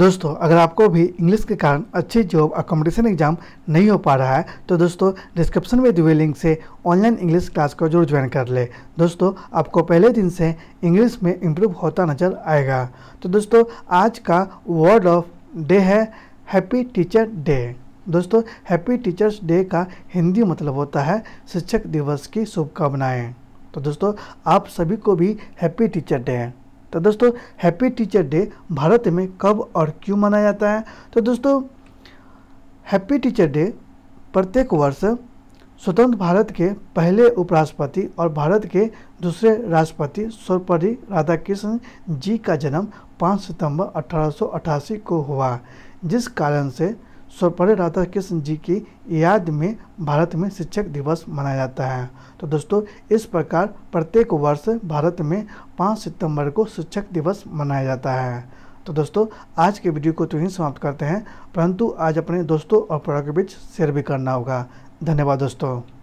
दोस्तों अगर आपको भी इंग्लिश के कारण अच्छी जॉब अकोमोडेशन एग्जाम नहीं हो पा रहा है तो दोस्तों डिस्क्रिप्शन में दिए लिंक से ऑनलाइन इंग्लिश क्लास को जरूर ज्वाइन कर ले दोस्तों आपको पहले दिन से इंग्लिश में इम्प्रूव होता नज़र आएगा तो दोस्तों आज का वर्ड ऑफ डे है हैप्पी टीचर डे दोस्तों हैप्पी टीचर्स डे का हिंदी मतलब होता है शिक्षक दिवस की शुभकामनाएँ तो दोस्तों आप सभी को भी हैप्पी टीचर डे तो दोस्तों हैप्पी टीचर डे भारत में कब और क्यों मनाया जाता है तो दोस्तों हैप्पी टीचर डे प्रत्येक वर्ष स्वतंत्र भारत के पहले उपराष्ट्रपति और भारत के दूसरे राष्ट्रपति सर्वपल्ली राधाकृष्ण जी का जन्म 5 सितंबर अठारह को हुआ जिस कारण से सर्वपल्ली राधा कृष्ण जी की याद में भारत में शिक्षक दिवस मनाया जाता है तो दोस्तों इस प्रकार प्रत्येक वर्ष भारत में 5 सितंबर को शिक्षक दिवस मनाया जाता है तो दोस्तों आज के वीडियो को तो यहीं समाप्त करते हैं परंतु आज अपने दोस्तों और पड़ों के बीच शेयर भी करना होगा धन्यवाद दोस्तों